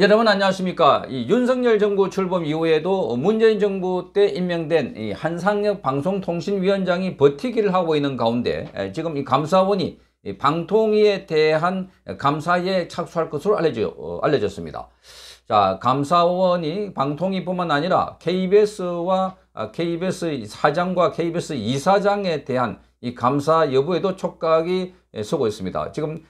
여러분 안녕하십니까 이 윤석열 정부 출범 이후에도 문재인 정부 때 임명된 이 한상혁 방송통신위원장이 버티기를 하고 있는 가운데 지금 이 감사원이 이 방통위에 대한 감사에 착수할 것으로 알려져, 어, 알려졌습니다. 자 감사원이 방통위뿐만 아니라 KBS와 KBS 아, 사장과 KBS 이사장에 대한 이 감사 여부에도 촉각이 서고 있습니다. 지금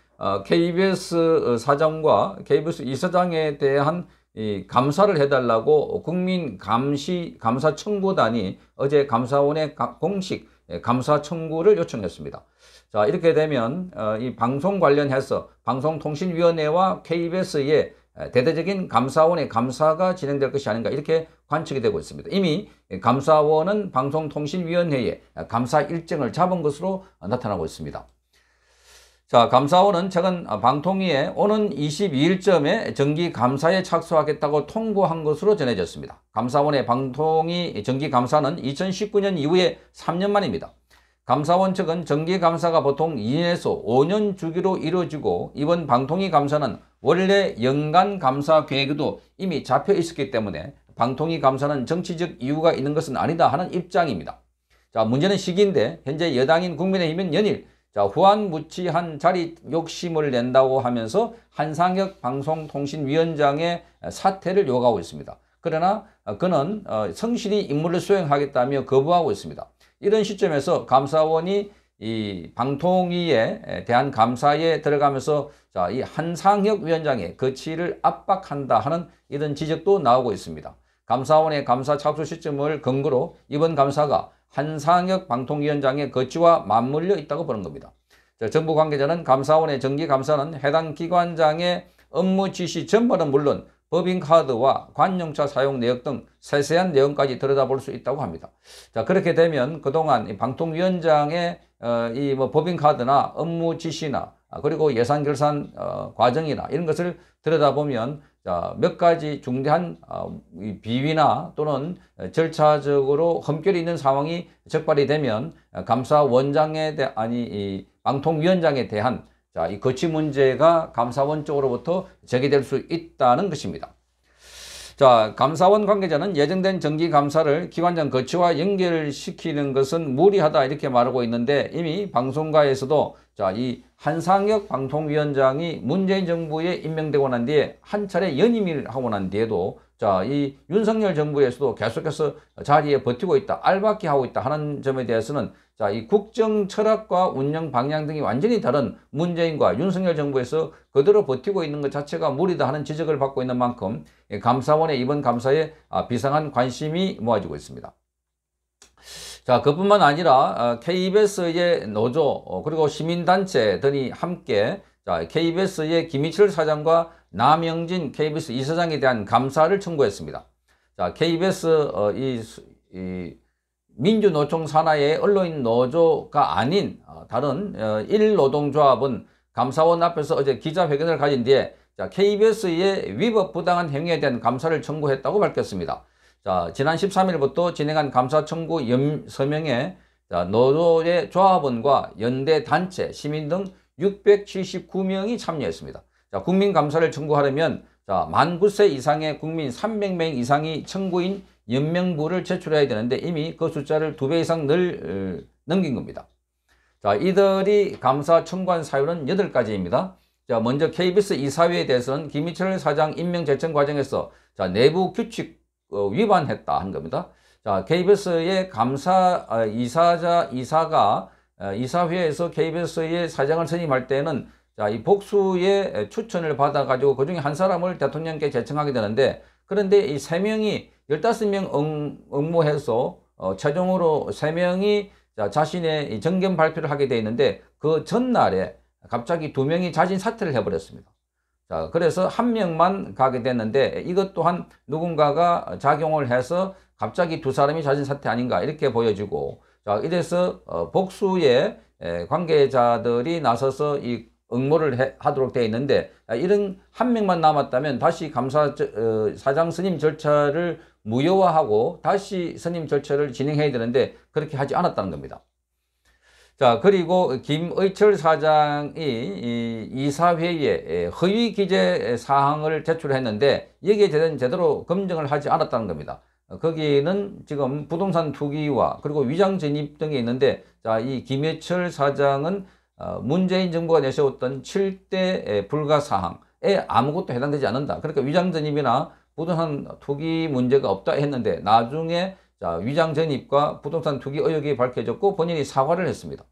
KBS 어, 어, 사장과 KBS 이사장에 대한 이 감사를 해달라고 국민 감시 감사 청구단이 어제 감사원에 공식 예, 감사 청구를 요청했습니다. 자 이렇게 되면 어, 이 방송 관련해서 방송통신위원회와 KBS의 대대적인 감사원의 감사가 진행될 것이 아닌가 이렇게 관측이 되고 있습니다. 이미 감사원은 방송통신위원회에 감사 일정을 잡은 것으로 나타나고 있습니다. 자, 감사원은 최근 방통위에 오는 2 2일쯤에 정기 감사에 착수하겠다고 통보한 것으로 전해졌습니다. 감사원의 방통위 정기 감사는 2019년 이후에 3년 만입니다. 감사원 측은 정기 감사가 보통 2에서 년 5년 주기로 이루어지고 이번 방통위 감사는 원래 연간 감사 계획에도 이미 잡혀 있었기 때문에 방통위 감사는 정치적 이유가 있는 것은 아니다 하는 입장입니다. 자, 문제는 시기인데 현재 여당인 국민의힘은 연일 자, 후한무치한 자리 욕심을 낸다고 하면서 한상혁 방송통신위원장의 사퇴를 요구하고 있습니다. 그러나 그는 어, 성실히 임무를 수행하겠다며 거부하고 있습니다. 이런 시점에서 감사원이 이 방통위에 대한 감사에 들어가면서 자, 이 한상혁 위원장의 거취를 압박한다 하는 이런 지적도 나오고 있습니다. 감사원의 감사 착수 시점을 근거로 이번 감사가 한상혁 방통위원장의 거취와 맞물려 있다고 보는 겁니다. 자, 정부 관계자는 감사원의 정기 감사는 해당 기관장의 업무 지시 전반은 물론 법인카드와 관용차 사용 내역 등 세세한 내용까지 들여다볼 수 있다고 합니다. 자 그렇게 되면 그동안 방통위원장의 어, 이 뭐 법인카드나 업무 지시나 아, 그리고 예산 결산 어, 과정이나 이런 것을 들여다보면 자, 몇 가지 중대한 어, 비위나 또는 절차적으로 험결이 있는 상황이 적발이 되면 어, 감사원장에 대한, 아니, 이 방통위원장에 대한 자, 이 거취 문제가 감사원 쪽으로부터 제기될 수 있다는 것입니다. 자, 감사원 관계자는 예정된 정기 감사를 기관장 거치와 연결시키는 것은 무리하다 이렇게 말하고 있는데 이미 방송가에서도 자, 이 한상혁 방통위원장이 문재인 정부에 임명되고 난 뒤에 한 차례 연임을 하고 난 뒤에도 자, 이 윤석열 정부에서도 계속해서 자리에 버티고 있다, 알박기 하고 있다 하는 점에 대해서는 자, 이 국정 철학과 운영 방향 등이 완전히 다른 문재인과 윤석열 정부에서 그대로 버티고 있는 것 자체가 무리다 하는 지적을 받고 있는 만큼 예, 감사원의 이번 감사에 아, 비상한 관심이 모아지고 있습니다. 자, 그뿐만 아니라 KBS의 아, 노조 어, 그리고 시민단체 등이 함께 자, KBS의 김희철 사장과 남영진 KBS 이사장에 대한 감사를 청구했습니다. 자, KBS 어, 이, 이 민주노총 산하의 언론인 노조가 아닌 어, 다른 어, 일노동조합은 감사원 앞에서 어제 기자회견을 가진 뒤에 KBS의 위법 부당한 행위에 대한 감사를 청구했다고 밝혔습니다. 자, 지난 13일부터 진행한 감사 청구 염, 서명에 노조의 조합원과 연대 단체, 시민 등 679명이 참여했습니다. 자, 국민 감사를 청구하려면 자, 만 9세 이상의 국민 300명 이상이 청구인 연명부를 제출해야 되는데 이미 그 숫자를 두 배 이상 늘 어, 넘긴 겁니다. 자, 이들이 감사 청구한 사유는 8가지입니다. 자, 먼저 KBS 이사회에 대해서는 김희철 사장 임명 제청 과정에서 자, 내부 규칙 어, 위반했다 한 겁니다. 자, KBS의 감사 어, 이사자 이사가 어, 이사회에서 KBS의 사장을 선임할 때는 자, 이 복수의 추천을 받아 가지고 그중에 한 사람을 대통령께 제청하게 되는데 그런데 이 세 명이 15명 응모해서 어, 최종으로 3명이 자, 신의 정견 발표를 하게 되어 있는데 그 전날에 갑자기 2명이 자진 사퇴를 해버렸습니다. 자, 그래서 한 명만 가게 됐는데 이것 또한 누군가가 작용을 해서 갑자기 두 사람이 자진 사퇴 아닌가 이렇게 보여지고 자, 이래서 어, 복수의 관계자들이 나서서 이 응모를 해, 하도록 되어 있는데 아, 이런 한 명만 남았다면 다시 감사 어, 사장 스님 절차를 무효화하고 다시 스님 절차를 진행해야 되는데 그렇게 하지 않았다는 겁니다. 자 그리고 김의철 사장이 이사회에 허위 기재 사항을 제출했는데 여기에 대한 제대로 검증을 하지 않았다는 겁니다. 거기는 지금 부동산 투기와 그리고 위장 진입 등이 있는데 자이 김의철 사장은 어, 문재인 정부가 내세웠던 7대 불가사항에 아무것도 해당되지 않는다. 그러니까 위장전입이나 부동산 투기 문제가 없다 했는데 나중에 위장전입과 부동산 투기 의혹이 밝혀졌고 본인이 사과를 했습니다.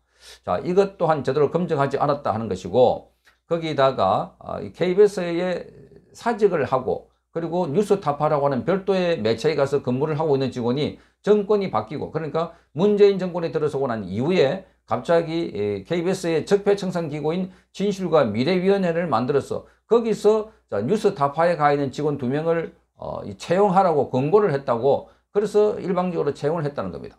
자, 이것 또한 제대로 검증하지 않았다 하는 것이고 거기다가 KBS에 아, 사직을 하고 그리고 뉴스타파라고 하는 별도의 매체에 가서 근무를 하고 있는 직원이 정권이 바뀌고 그러니까 문재인 정권이 들어서고 난 이후에 갑자기 KBS의 예, 적폐청산기구인 진실과 미래위원회를 만들어서 거기서 뉴스 타파에 가 있는 직원 두명을 어, 채용하라고 권고를 했다고 그래서 일방적으로 채용을 했다는 겁니다.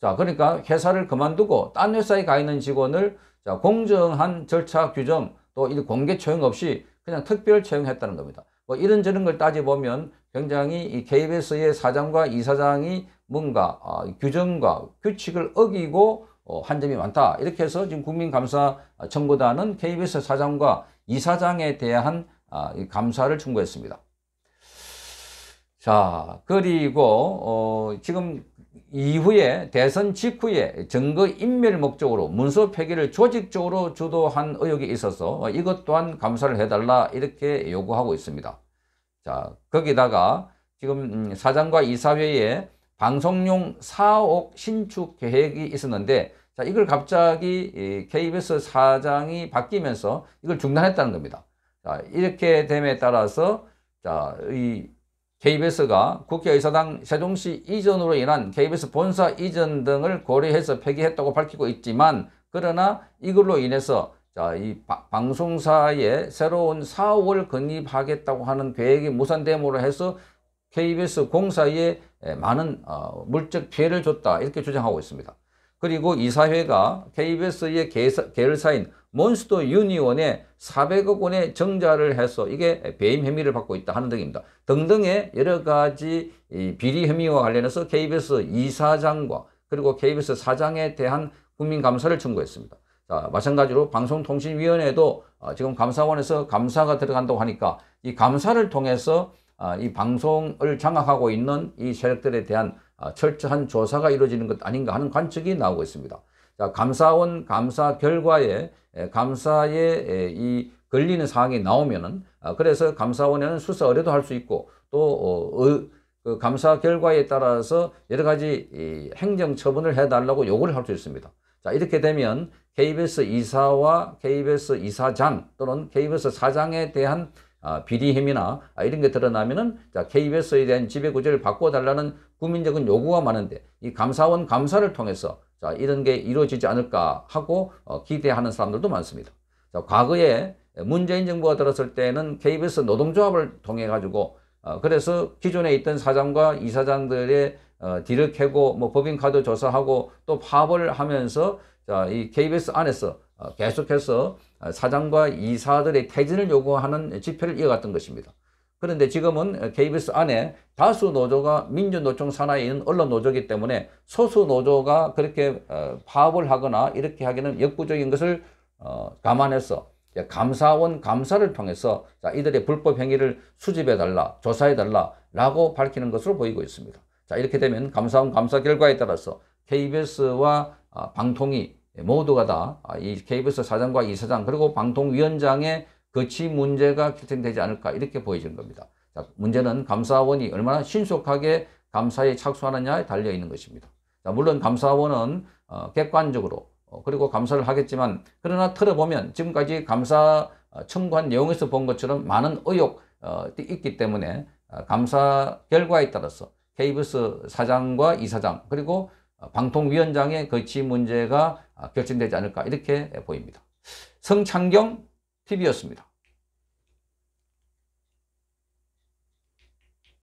자, 그러니까 회사를 그만두고 딴 회사에 가 있는 직원을 자, 공정한 절차 규정 또 공개 채용 없이 그냥 특별 채용했다는 겁니다. 뭐 이런저런 걸 따져보면 굉장히 이 KBS의 사장과 이사장이 뭔가 어, 규정과 규칙을 어기고 어, 한 점이 많다. 이렇게 해서 지금 국민감사 청구단은 KBS 사장과 이사장에 대한 아, 감사를 청구했습니다. 자, 그리고 어, 지금 이후에 대선 직후에 증거 인멸 목적으로 문서 폐기를 조직적으로 주도한 의혹이 있어서 이것 또한 감사를 해달라 이렇게 요구하고 있습니다. 자, 거기다가 지금 음, 사장과 이사회에 방송용 사옥 신축 계획이 있었는데 자 이걸 갑자기 KBS 사장이 바뀌면서 이걸 중단했다는 겁니다. 자 이렇게 됨에 따라서 자이 KBS가 국회의사당 세종시 이전으로 인한 KBS 본사 이전 등을 고려해서 폐기했다고 밝히고 있지만 그러나 이걸로 인해서 자, 이 방송사에 새로운 사업을 건립하겠다고 하는 계획이 무산됨으로 해서 KBS 공사의 예, 많은 어, 물적 피해를 줬다 이렇게 주장하고 있습니다. 그리고 이사회가 KBS의 계열사인 몬스터 유니온에 400억 원의 정자를 해서 이게 배임 혐의를 받고 있다 하는 등입니다. 등등의 여러 가지 비리 혐의와 관련해서 KBS 이사장과 그리고 KBS 사장에 대한 국민 감사를 청구했습니다. 자, 마찬가지로 방송통신위원회도 어, 지금 감사원에서 감사가 들어간다고 하니까 이 감사를 통해서 아, 이 방송을 장악하고 있는 이 세력들에 대한 아, 철저한 조사가 이루어지는 것 아닌가 하는 관측이 나오고 있습니다. 자, 감사원 감사 결과에 예, 감사에 예, 이 걸리는 사항이 나오면은 아, 그래서 감사원에는 수사 의뢰도 할 수 있고 또 어, 그 감사 결과에 따라서 여러 가지 행정 처분을 해달라고 요구를 할 수 있습니다. 자 이렇게 되면 KBS 이사와 KBS 이사장 또는 KBS 사장에 대한 아, 비리 혐의나 아, 이런 게 드러나면은 자, KBS에 대한 지배 구조를 바꿔달라는 국민적인 요구가 많은데 이 감사원 감사를 통해서 자, 이런 게 이루어지지 않을까 하고 어, 기대하는 사람들도 많습니다. 자, 과거에 문재인 정부가 들었을 때는 KBS 노동조합을 통해 가지고 어, 그래서 기존에 있던 사장과 이사장들의 어, 뒤를 캐고 뭐 법인카드 조사하고 또 파업을 하면서 자, 이 KBS 안에서 어, 계속해서 사장과 이사들의 퇴진을 요구하는 집회를 이어갔던 것입니다. 그런데 지금은 KBS 안에 다수 노조가 민주노총 산하에 있는 언론 노조이기 때문에 소수 노조가 그렇게 어, 파업을 하거나 이렇게 하기는 역부족인 것을 어, 감안해서 예, 감사원 감사를 통해서 이들의 불법 행위를 수집해달라, 조사해달라라 밝히는 것으로 보이고 있습니다. 자 이렇게 되면 감사원 감사 결과에 따라서 KBS와 아, 방통위 예, 모두가 다이 아, KBS 사장과 이사장 그리고 방통위원장의 거치 문제가 결정되지 않을까 이렇게 보여지는 겁니다. 자, 문제는 감사원이 얼마나 신속하게 감사에 착수하느냐에 달려 있는 것입니다. 자, 물론 감사원은 어, 객관적으로 어, 그리고 감사를 하겠지만 그러나 틀어보면 지금까지 감사 어, 청구한 내용에서 본 것처럼 많은 의혹 어, 있기 때문에 아, 감사 결과에 따라서 KBS 사장과 이사장 그리고 어, 방통위원장의 거치 그 문제가 아, 결정되지 않을까 이렇게 보입니다. 성창경 TV였습니다.